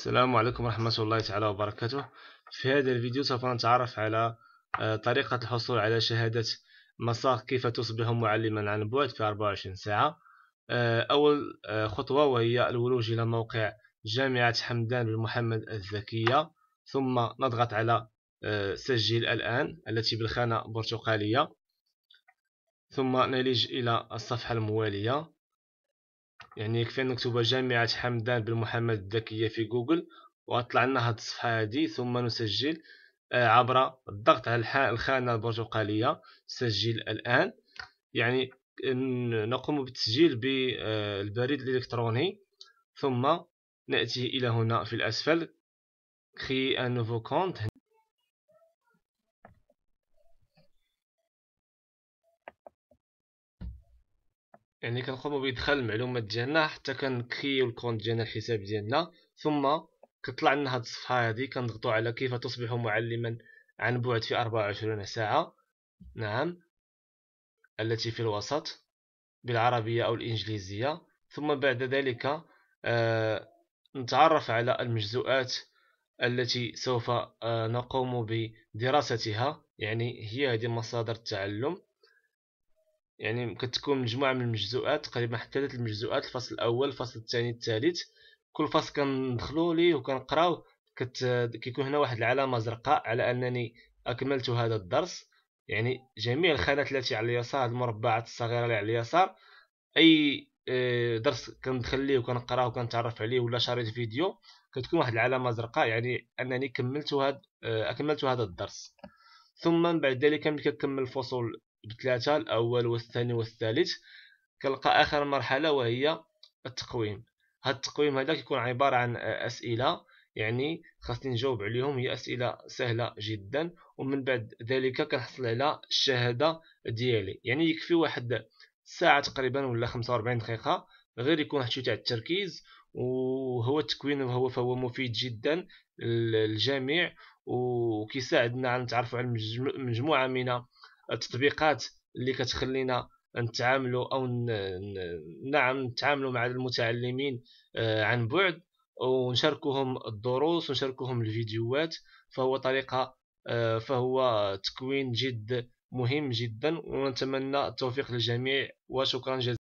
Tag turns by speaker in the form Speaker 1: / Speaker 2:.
Speaker 1: السلام عليكم ورحمة الله تعالى وبركاته في هذا الفيديو سوف نتعرف على آه، طريقة الحصول على شهادة مساق كيف تصبح معلما عن بعد في 24 ساعة آه، أول آه، خطوة وهي الولوج إلى موقع جامعة حمدان بن محمد الزكية ثم نضغط على سجل الآن التي بالخانة البرتقالية ثم نلج إلى الصفحة الموالية يعني يكفي انك تكتب جامعة حمدان بن محمد الذكية في جوجل وغتطلع لنا هاد الصفحة هادي ثم نسجل آه، عبر الضغط على الخانة البرتقالية سجل الآن يعني نقوم بالتسجيل بالبريد آه، الإلكتروني ثم نأتي إلى هنا في الأسفل créer ان نوفو كونت يعني كنقومو بادخال المعلومات ديالنا حتى كنكريو الكونت ديالنا الحساب ديالنا ثم كطلع لنا هاد الصفحه هادي كنضغطو على كيف تصبح معلما عن بعد في 24 ساعه نعم التي في الوسط بالعربيه او الانجليزيه ثم بعد ذلك آه نتعرف على المجزوءات التي سوف آه نقوم بدراستها يعني هي هذه مصادر التعلم يعني كتكون مجموعة من المجزوءات تقريبا حتى ثلاث المجزوءات الفصل الأول الفصل الثاني الثالث كل فصل كندخلو ليه وكنقراو كت... كيكون هنا واحد العلامة زرقاء على أنني أكملت هذا الدرس يعني جميع الخانات التي على اليسار المربعات الصغيرة اللي على اليسار أي آه، درس كندخل ليه وكنقراه وكنتعرف عليه ولا شريط فيديو كتكون واحد العلامة زرقاء يعني أنني كملت هاد آه، أكملت هذا الدرس ثم بعد ذلك ملي كتكمل الفصول بثلاثة الأول والثاني والثالث كنلقى آخر مرحلة وهي التقويم هاد التقويم هذا كيكون عبارة عن أسئلة يعني خاصني نجاوب عليهم هي أسئلة سهلة جدا ومن بعد ذلك كنحصل على الشهادة ديالي يعني يكفي واحد ساعة تقريبا ولا 45 دقيقة غير يكون حتى تاع التركيز وهو التكوين وهو فهو مفيد جدا للجميع وكيساعدنا على نتعرفوا على مجموعة من التطبيقات اللي كتخلينا نتعاملوا او نعم نتعاملوا مع المتعلمين آه، عن بعد ونشاركوهم الدروس ونشاركوهم الفيديوهات فهو طريقه آه، فهو تكوين جد مهم جدا ونتمنى التوفيق للجميع وشكرا جزيلا